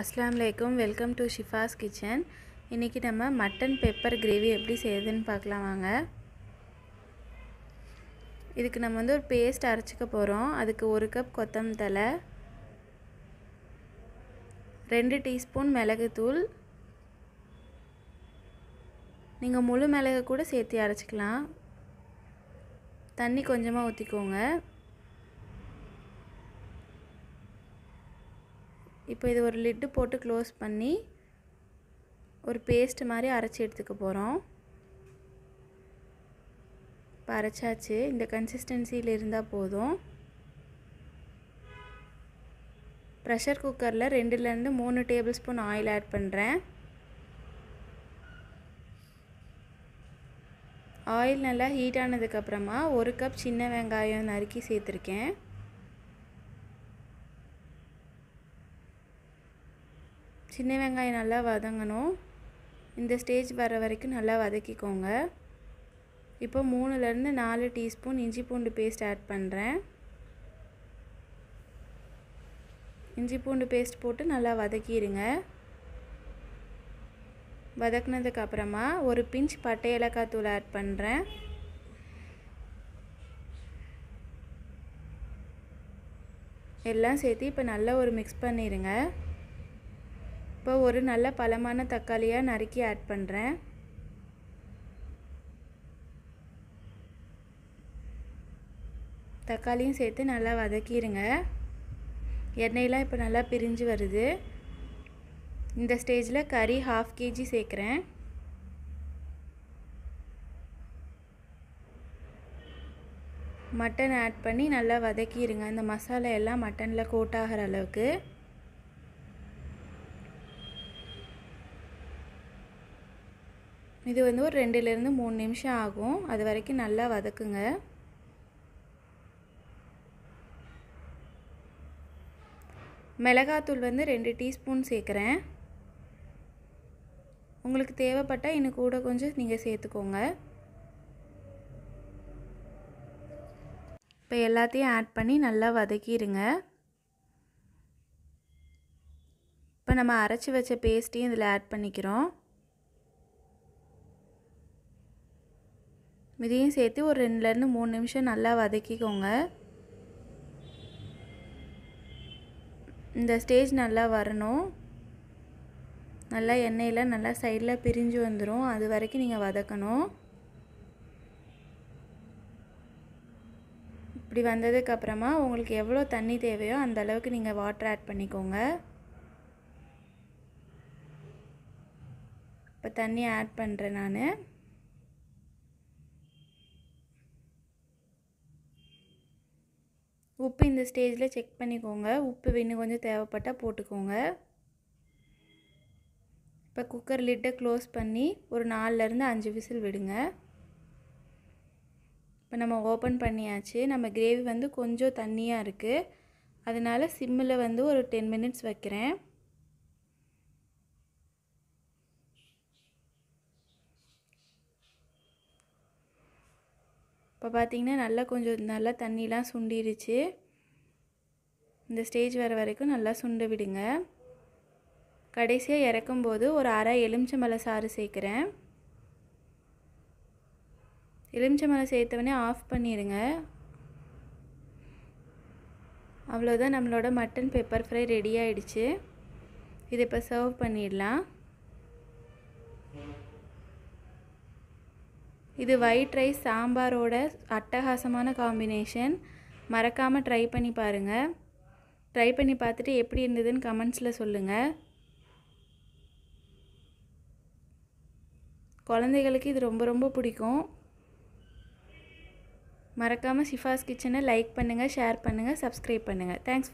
அஸ்லாம் வலைக்கம் welcome to Shifa's kitchen இன்றைக்கி நம்ம மட்டன் பெப்பர் கிரேவி எப்படி செய்யுதுன்னு பார்க்கலாம் வாங்க இதுக்கு நம்ம வந்து ஒரு பேஸ்ட் அரைச்சிக்க போகிறோம் அதுக்கு ஒரு கப் கொத்தம் தலை ரெண்டு டீஸ்பூன் மிளகுத்தூள் நீங்கள் முழு மிளகு கூட சேர்த்து அரைச்சிக்கலாம் தண்ணி கொஞ்சமாக ஊற்றிக்கோங்க இப்போ இது ஒரு லிட்டு போட்டு க்ளோஸ் பண்ணி ஒரு பேஸ்ட் மாதிரி அரைச்சி எடுத்துக்க போகிறோம் இப்போ அரைச்சாச்சு இந்த கன்சிஸ்டன்சியில் இருந்தால் போதும் ப்ரெஷர் குக்கரில் ரெண்டுலேருந்து மூணு டேபிள் ஸ்பூன் ஆயில் ஆட் பண்ணுறேன் ஆயில் நல்லா ஹீட் ஆனதுக்கப்புறமா ஒரு கப் சின்ன வெங்காயம் நறுக்கி சேர்த்துருக்கேன் சின்ன வெங்காயம் நல்லா வதங்கணும் இந்த ஸ்டேஜ் வர வரைக்கும் நல்லா வதக்கிக்கோங்க இப்போ மூணுலேருந்து நாலு டீஸ்பூன் இஞ்சி பூண்டு பேஸ்ட் ஆட் பண்ணுறேன் இஞ்சி பூண்டு பேஸ்ட் போட்டு நல்லா வதக்கிடுங்க வதக்குனதுக்கு அப்புறமா ஒரு பிஞ்ச் பட்டை ஏலக்காய் தூள் ஆட் பண்ணுறேன் எல்லாம் சேர்த்து இப்போ நல்லா ஒரு மிக்ஸ் பண்ணிடுங்க இப்போ ஒரு நல்ல பழமான தக்காளியாக நறுக்கி ஆட் பண்ணுறேன் தக்காளியும் சேர்த்து நல்லா வதக்கிடுங்க எண்ணெயெலாம் இப்போ நல்லா பிரிஞ்சு வருது இந்த ஸ்டேஜில் கறி ஹாஃப் கேஜி சேர்க்குறேன் மட்டன் ஆட் பண்ணி நல்லா வதக்கிடுங்க அந்த மசாலா எல்லாம் மட்டனில் கோட் ஆகிற அளவுக்கு இது வந்து ஒரு ரெண்டுலேருந்து மூணு நிமிஷம் ஆகும் அது வரைக்கும் நல்லா வதக்குங்க மிளகாத்தூள் வந்து ரெண்டு டீஸ்பூன் சேர்க்குறேன் உங்களுக்கு தேவைப்பட்டால் இன்னும் கூட கொஞ்சம் நீங்கள் சேர்த்துக்கோங்க இப்போ எல்லாத்தையும் ஆட் பண்ணி நல்லா வதக்கிடுங்க இப்போ நம்ம அரைச்சி வச்ச பேஸ்ட்டையும் இதில் ஆட் பண்ணிக்கிறோம் மிதியும் சேர்த்து ஒரு ரெண்டுலேருந்து மூணு நிமிஷம் நல்லா வதக்கிக்கோங்க இந்த ஸ்டேஜ் நல்லா வரணும் நல்லா எண்ணெயில் நல்லா சைடில் பிரிஞ்சு வந்துடும் அது வரைக்கும் நீங்கள் வதக்கணும் இப்படி வந்ததுக்கப்புறமா உங்களுக்கு எவ்வளோ தண்ணி தேவையோ அந்த அளவுக்கு நீங்கள் வாட்டர் ஆட் பண்ணிக்கோங்க இப்போ தண்ணி ஆட் பண்ணுறேன் நான் உப்பு இந்த ஸ்டேஜில் செக் பண்ணிக்கோங்க உப்பு இன்னும் கொஞ்சம் தேவைப்பட்டால் போட்டுக்கோங்க இப்போ குக்கர் லிட்டை க்ளோஸ் பண்ணி ஒரு நாலுலேருந்து அஞ்சு விசில் விடுங்க இப்போ நம்ம ஓப்பன் பண்ணியாச்சு நம்ம கிரேவி வந்து கொஞ்சம் தண்ணியாக இருக்குது அதனால் சிம்மில் வந்து ஒரு டென் மினிட்ஸ் வைக்கிறேன் இப்போ பார்த்திங்கன்னா நல்லா கொஞ்சம் நல்லா தண்ணிலாம் சுண்டிடுச்சு இந்த ஸ்டேஜ் வர வரைக்கும் நல்லா சுண்டு விடுங்க கடைசியாக இறக்கும்போது ஒரு அரை மலை சாறு சேர்க்குறேன் எலுமிச்சம்பழம் சேர்த்தவொடனே ஆஃப் பண்ணிடுங்க அவ்வளோதான் நம்மளோட மட்டன் பெப்பர் ஃப்ரை ரெடி ஆகிடுச்சு இதை இப்போ சர்வ் பண்ணிடலாம் இது ஒயிட் ரைஸ் சாம்பாரோட அட்டகாசமான காம்பினேஷன் மறக்காமல் ட்ரை பண்ணி பாருங்கள் ட்ரை பண்ணி பார்த்துட்டு எப்படி இருந்ததுன்னு கமெண்ட்ஸில் சொல்லுங்கள் குழந்தைகளுக்கு இது ரொம்ப ரொம்ப பிடிக்கும் மறக்காமல் ஷிஃபாஸ் கிச்சனை லைக் பண்ணுங்கள் ஷேர் பண்ணுங்கள் சப்ஸ்கிரைப் பண்ணுங்கள் தேங்க்ஸ்